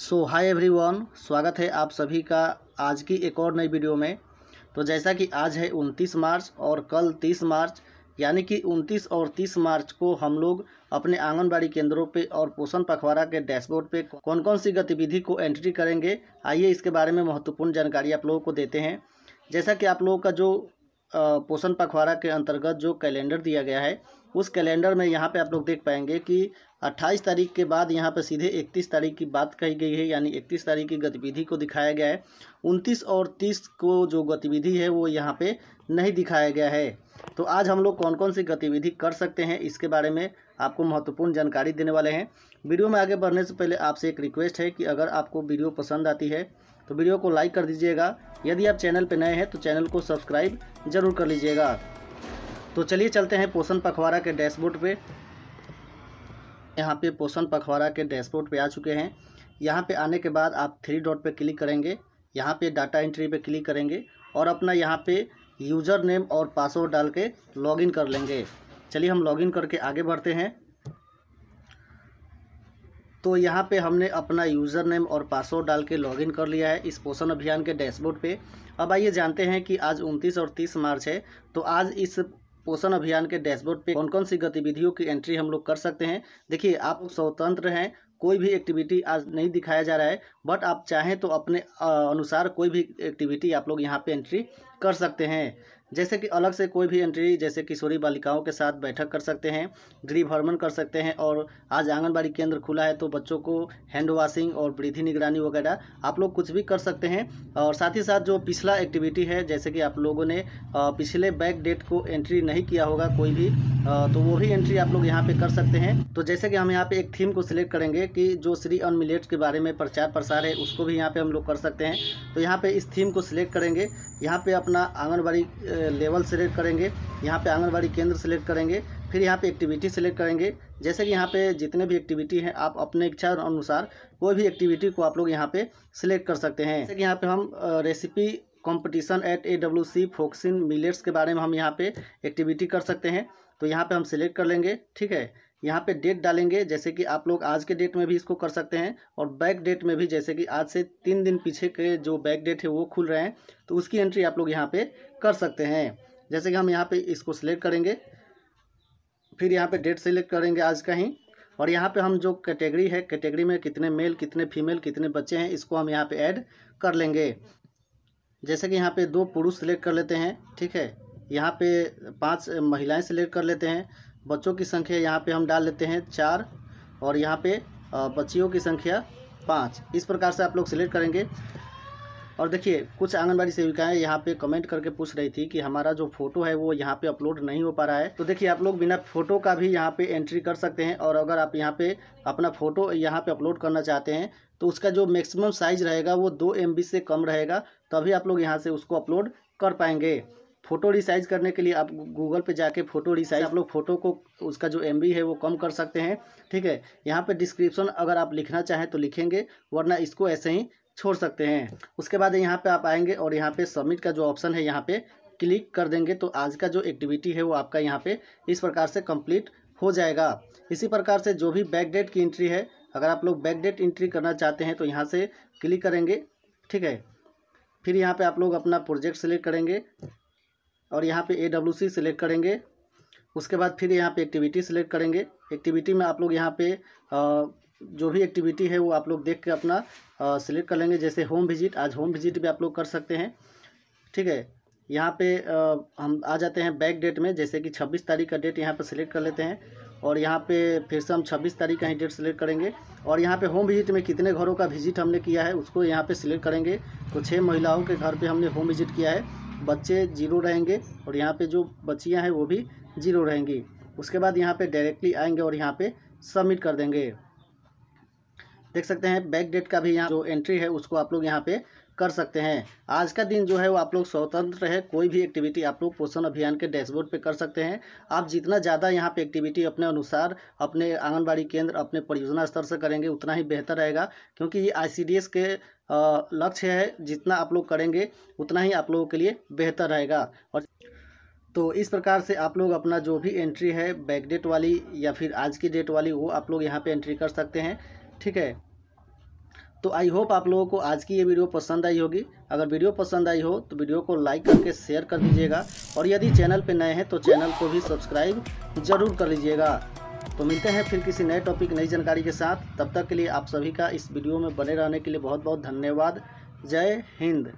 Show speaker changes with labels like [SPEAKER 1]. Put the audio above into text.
[SPEAKER 1] सो hi everyone स्वागत है आप सभी का आज की एक और नई वीडियो में तो जैसा कि आज है 29 मार्च और कल 30 मार्च यानी कि 29 और 30 मार्च को हम लोग अपने आंगनबाड़ी केंद्रों पे और पोषण पखवाड़ा के डैशबोर्ड पे कौन कौन सी गतिविधि को एंट्री करेंगे आइए इसके बारे में महत्वपूर्ण जानकारी आप लोगों को देते हैं जैसा कि आप लोगों का जो पोषण पखवाड़ा के अंतर्गत जो कैलेंडर दिया गया है उस कैलेंडर में यहाँ पे आप लोग देख पाएंगे कि 28 तारीख के बाद यहाँ पे सीधे 31 तारीख की बात कही गई है यानी 31 तारीख की गतिविधि को दिखाया गया है 29 और 30 को जो गतिविधि है वो यहाँ पे नहीं दिखाया गया है तो आज हम लोग कौन कौन सी गतिविधि कर सकते हैं इसके बारे में आपको महत्वपूर्ण जानकारी देने वाले हैं वीडियो में आगे बढ़ने से पहले आपसे एक रिक्वेस्ट है कि अगर आपको वीडियो पसंद आती है तो वीडियो को लाइक कर दीजिएगा यदि आप चैनल पर नए हैं तो चैनल को सब्सक्राइब जरूर कर लीजिएगा तो चलिए चलते हैं पोषण पखवाड़ा के डैशबोर्ड पे यहाँ पे पोषण पखवाड़ा के डैशबोर्ड पे आ चुके हैं यहाँ पे आने के बाद आप थ्री डॉट पे क्लिक करेंगे यहाँ पे डाटा एंट्री पे क्लिक करेंगे और अपना यहाँ पे यूज़र नेम और पासवर्ड डाल के लॉगिन कर लेंगे चलिए हम लॉगिन करके आगे बढ़ते हैं तो यहाँ पे हमने अपना यूज़र नेम और पासवर्ड डाल के लॉगिन कर लिया है इस पोषण अभियान के डैशबोर्ड पे अब आइए जानते हैं कि आज 29 और 30 मार्च है तो आज इस पोषण अभियान के डैशबोर्ड पे कौन कौन सी गतिविधियों की एंट्री हम लोग कर सकते हैं देखिए आप स्वतंत्र हैं कोई भी एक्टिविटी आज नहीं दिखाया जा रहा है बट आप चाहें तो अपने अनुसार कोई भी एक्टिविटी आप लोग यहाँ पर एंट्री कर सकते हैं जैसे कि अलग से कोई भी एंट्री जैसे किशोरी बालिकाओं के साथ बैठक कर सकते हैं गृह भ्रमण कर सकते हैं और आज आंगनबाड़ी केंद्र खुला है तो बच्चों को हैंड वॉशिंग और वृद्धि निगरानी वगैरह आप लोग कुछ भी कर सकते हैं और साथ ही साथ जो पिछला एक्टिविटी है जैसे कि आप लोगों ने पिछले बैक डेट को एंट्री नहीं किया होगा कोई भी तो वो भी एंट्री आप लोग यहाँ पर कर सकते हैं तो जैसे कि हम यहाँ पर एक थीम को सिलेक्ट करेंगे कि जो श्री अन मिलेट्स के बारे में प्रचार प्रसार है उसको भी यहाँ पर हम लोग कर सकते हैं तो यहाँ पर इस थीम को सिलेक्ट करेंगे यहाँ पर अपना आंगनबाड़ी लेवल सेलेक्ट करेंगे यहाँ पे आंगनबाड़ी केंद्र सेलेक्ट करेंगे फिर यहाँ पे एक्टिविटी सेलेक्ट करेंगे जैसे कि यहाँ पे जितने भी एक्टिविटी हैं आप अपने इच्छा अनुसार कोई भी एक्टिविटी को आप लोग यहाँ पे सिलेक्ट कर सकते हैं जैसे कि यहाँ पे हम recipe competition at A W C focusing millets के बारे में हम यहाँ पे एक्टिविटी कर सकते हैं तो यहाँ पे हम सिलेक्ट कर लेंगे ठीक है यहाँ पे डेट डालेंगे जैसे कि आप लोग आज के डेट में भी इसको कर सकते हैं और बैक डेट में भी जैसे कि आज से तीन दिन पीछे के जो बैक डेट है वो खुल रहे हैं तो उसकी एंट्री आप लोग यहाँ पे कर सकते हैं जैसे कि हम यहाँ पे इसको सिलेक्ट करेंगे फिर यहाँ पे डेट सिलेक्ट करेंगे आज का ही और यहाँ पर हम जो कैटेगरी है कैटेगरी में कितने मेल कितने फीमेल कितने बच्चे हैं इसको हम यहाँ पर ऐड कर लेंगे जैसे कि यहाँ पर दो पुरुष सिलेक्ट कर लेते हैं ठीक है यहाँ पे पांच महिलाएं सिलेक्ट कर लेते हैं बच्चों की संख्या यहाँ पे हम डाल लेते हैं चार और यहाँ पे बच्चियों की संख्या पाँच इस प्रकार से आप लोग सिलेक्ट करेंगे और देखिए कुछ आंगनबाड़ी सेविकाएं यहाँ पे कमेंट करके पूछ रही थी कि हमारा जो फोटो है वो यहाँ पे अपलोड नहीं हो पा रहा है तो देखिए आप लोग बिना फोटो का भी यहाँ पे एंट्री कर सकते हैं और अगर आप यहाँ पे अपना फोटो यहाँ पे अपलोड करना चाहते हैं तो उसका जो मैक्सिमम साइज रहेगा वो दो एम से कम रहेगा तभी आप लोग यहाँ से उसको अपलोड कर पाएंगे फ़ोटो रिसाइज करने के लिए आप गूगल पे जाके फ़ोटो रिसाइज आप लोग फ़ोटो को उसका जो एम है वो कम कर सकते हैं ठीक है यहाँ पे डिस्क्रिप्शन अगर आप लिखना चाहें तो लिखेंगे वरना इसको ऐसे ही छोड़ सकते हैं उसके बाद यहाँ पे आप आएंगे और यहाँ पे सबमिट का जो ऑप्शन है यहाँ पे क्लिक कर देंगे तो आज का जो एक्टिविटी है वो आपका यहाँ पर इस प्रकार से कम्प्लीट हो जाएगा इसी प्रकार से जो भी बैकडेट की एंट्री है अगर आप लोग बैक डेट एंट्री करना चाहते हैं तो यहाँ से क्लिक करेंगे ठीक है फिर यहाँ पे आप लोग अपना प्रोजेक्ट सेलेक्ट करेंगे और यहाँ पे ए डब्ल्यू सी सिलेक्ट करेंगे उसके बाद फिर यहाँ पे एक्टिविटी सिलेक्ट करेंगे एक्टिविटी में आप लोग यहाँ पे जो भी एक्टिविटी है वो आप लोग देख के अपना सिलेक्ट कर लेंगे जैसे होम विजिट आज होम विजिट भी आप लोग कर सकते हैं ठीक है यहाँ पे हम आ जाते हैं बैक डेट में जैसे कि 26 तारीख का डेट यहाँ पर सिलेक्ट कर लेते हैं और यहाँ पे फिर से हम 26 तारीख का ही डेट सिलेक्ट करेंगे और यहाँ पे होम विजिट में कितने घरों का विजिट हमने किया है उसको यहाँ पे सिलेक्ट करेंगे तो छः महिलाओं के घर पे हमने होम विजिट किया है बच्चे जीरो रहेंगे और यहाँ पर जो बच्चियाँ हैं वो भी जीरो रहेंगी उसके बाद यहाँ पर डायरेक्टली आएंगे और यहाँ पर सबमिट कर देंगे देख सकते हैं बैक डेट का भी यहाँ जो एंट्री है उसको आप लोग यहाँ पे कर सकते हैं आज का दिन जो है वो आप लोग स्वतंत्र है कोई भी एक्टिविटी आप लोग पोषण अभियान के डैशबोर्ड पे कर सकते हैं आप जितना ज़्यादा यहाँ पे एक्टिविटी अपने अनुसार अपने आंगनबाड़ी केंद्र अपने परियोजना स्तर से करेंगे उतना ही बेहतर रहेगा क्योंकि ये आई के लक्ष्य है जितना आप लोग करेंगे उतना ही आप लोगों के लिए बेहतर रहेगा और तो इस प्रकार से आप लोग अपना जो भी एंट्री है बैक डेट वाली या फिर आज की डेट वाली वो आप लोग यहाँ पे एंट्री कर सकते हैं ठीक है तो आई होप आप लोगों को आज की ये वीडियो पसंद आई होगी अगर वीडियो पसंद आई हो तो वीडियो को लाइक करके शेयर कर दीजिएगा और यदि चैनल पर नए हैं तो चैनल को भी सब्सक्राइब जरूर कर लीजिएगा तो मिलते हैं फिर किसी नए टॉपिक नई जानकारी के साथ तब तक के लिए आप सभी का इस वीडियो में बने रहने के लिए बहुत बहुत धन्यवाद जय हिंद